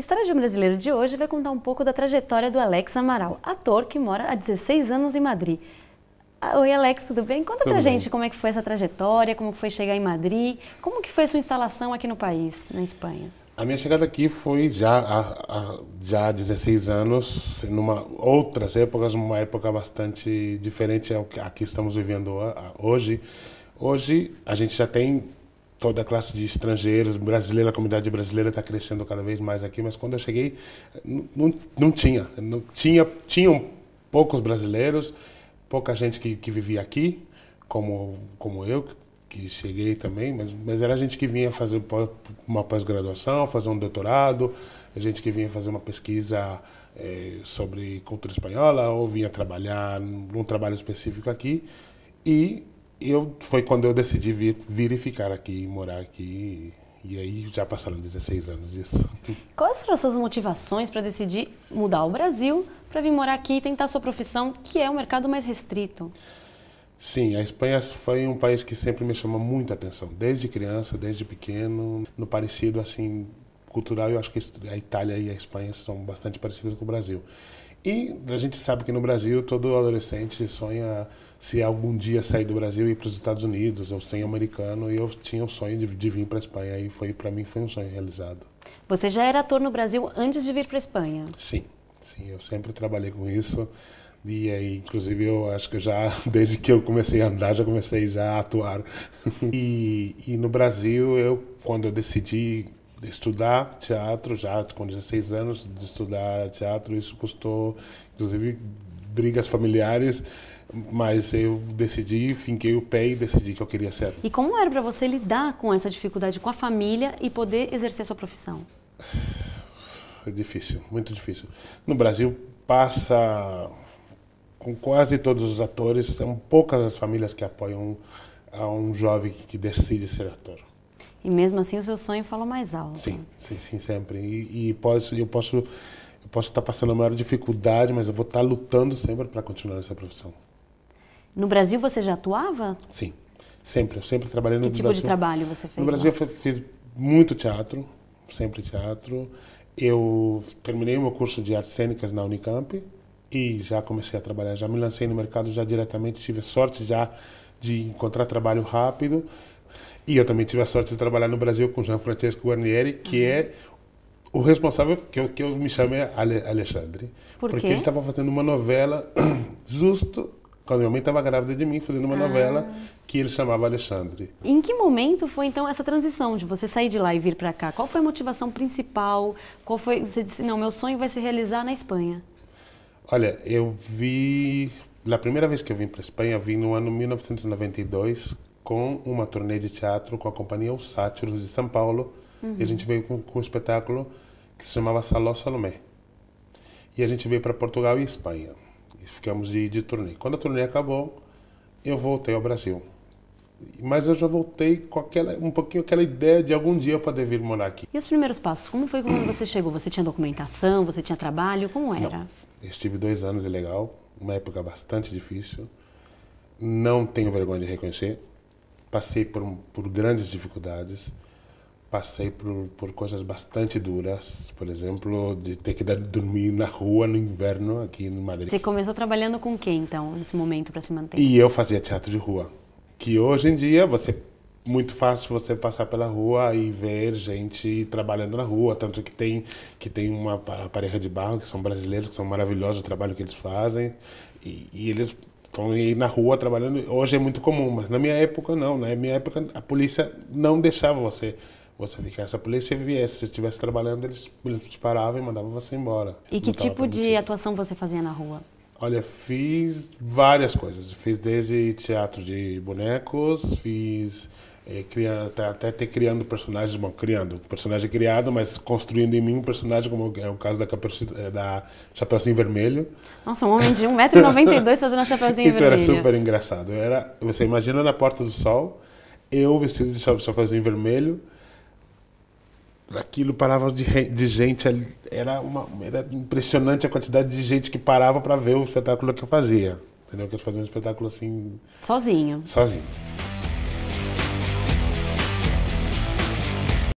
História de um Brasileiro de hoje vai contar um pouco da trajetória do Alex Amaral, ator que mora há 16 anos em Madrid. Ah, oi Alex, tudo bem? Conta tudo pra gente como é que foi essa trajetória, como foi chegar em Madrid, como que foi sua instalação aqui no país, na Espanha? A minha chegada aqui foi já há, já 16 anos, numa outras épocas, uma época bastante diferente ao que aqui estamos vivendo hoje. Hoje a gente já tem toda a classe de estrangeiros, brasileira, a comunidade brasileira está crescendo cada vez mais aqui, mas quando eu cheguei, não, não tinha. Não tinha tinham poucos brasileiros, pouca gente que, que vivia aqui, como, como eu, que cheguei também, mas, mas era gente que vinha fazer uma pós-graduação, fazer um doutorado, gente que vinha fazer uma pesquisa é, sobre cultura espanhola, ou vinha trabalhar num trabalho específico aqui, e eu foi quando eu decidi vir, vir e ficar aqui, morar aqui. E aí já passaram 16 anos disso. Quais foram as suas motivações para decidir mudar o Brasil, para vir morar aqui e tentar sua profissão, que é um mercado mais restrito? Sim, a Espanha foi um país que sempre me chamou muita atenção, desde criança, desde pequeno, no parecido assim cultural, eu acho que a Itália e a Espanha são bastante parecidas com o Brasil. E a gente sabe que no Brasil todo adolescente sonha se algum dia sair do Brasil e ir para os Estados Unidos. Eu sonho americano e eu tinha o sonho de, de vir para a Espanha. E foi para mim foi um sonho realizado. Você já era ator no Brasil antes de vir para a Espanha? Sim, sim. Eu sempre trabalhei com isso. E aí, inclusive, eu acho que já, desde que eu comecei a andar, já comecei já a atuar. E, e no Brasil, eu, quando eu decidi estudar teatro já com 16 anos de estudar teatro isso custou inclusive brigas familiares mas eu decidi, finquei o pé e decidi que eu queria ser. E como era para você lidar com essa dificuldade com a família e poder exercer sua profissão? É difícil, muito difícil. No Brasil passa com quase todos os atores, são poucas as famílias que apoiam a um jovem que decide ser ator. E mesmo assim o seu sonho fala mais alto. Sim, né? sim, sim sempre. E, e posso, eu posso eu posso estar passando a maior dificuldade, mas eu vou estar lutando sempre para continuar essa profissão. No Brasil você já atuava? Sim, sempre. Eu sempre trabalhei no que Brasil. Que tipo de trabalho você fez? No Brasil lá? eu fiz muito teatro, sempre teatro. Eu terminei o meu curso de artes cênicas na Unicamp e já comecei a trabalhar. Já me lancei no mercado já diretamente. Tive sorte já de encontrar trabalho rápido e eu também tive a sorte de trabalhar no Brasil com Jean Francesco Guarnieri, que uhum. é o responsável, que eu, é que eu me chamei é Ale, Alexandre. Por porque ele estava fazendo uma novela justo quando minha mãe estava grávida de mim, fazendo uma ah. novela que ele chamava Alexandre. Em que momento foi então essa transição de você sair de lá e vir para cá? Qual foi a motivação principal? Qual foi você disse não, meu sonho vai se realizar na Espanha? Olha, eu vi na primeira vez que eu vim para a Espanha, vim no ano 1992 com uma turnê de teatro com a companhia Os Sátiros de São Paulo. Uhum. E a gente veio com, com um espetáculo que se chamava Saló Salomé. E a gente veio para Portugal e Espanha. E ficamos de, de turnê. Quando a turnê acabou, eu voltei ao Brasil. Mas eu já voltei com aquela, um pouquinho aquela ideia de algum dia eu poder vir morar aqui. E os primeiros passos? Como foi quando você chegou? Você tinha documentação? Você tinha trabalho? Como era? Não. Estive dois anos ilegal, uma época bastante difícil. Não tenho vergonha de reconhecer passei por, por grandes dificuldades, passei por, por coisas bastante duras, por exemplo, de ter que dormir na rua no inverno aqui em Madrid. Você começou trabalhando com quem então, nesse momento, para se manter? E eu fazia teatro de rua, que hoje em dia você muito fácil você passar pela rua e ver gente trabalhando na rua, tanto que tem que tem uma, parede de barro que são brasileiros, que são maravilhosos o trabalho que eles fazem. E, e, eles estão aí na rua trabalhando. Hoje é muito comum, mas na minha época não. Né? Na minha época a polícia não deixava você você ficar. Se a polícia viesse, se estivesse trabalhando, eles, eles paravam e mandavam você embora. E que tipo de atuação você fazia na rua? Olha, fiz várias coisas. Fiz desde teatro de bonecos, fiz é, cria, tá, até ter criando personagens, bom, criando, personagem criado, mas construindo em mim um personagem, como é o caso da, é, da Chapeuzinho Vermelho. Nossa, um homem de 1,92m fazendo a Chapeuzinho Vermelho. Isso era super engraçado. Era, você imagina na Porta do Sol, eu vestido de Chapeuzinho Vermelho, aquilo parava de, de gente ali. Era, uma, era impressionante a quantidade de gente que parava para ver o espetáculo que eu fazia. Entendeu? Que eu fazia um espetáculo assim. Sozinho. Sozinho.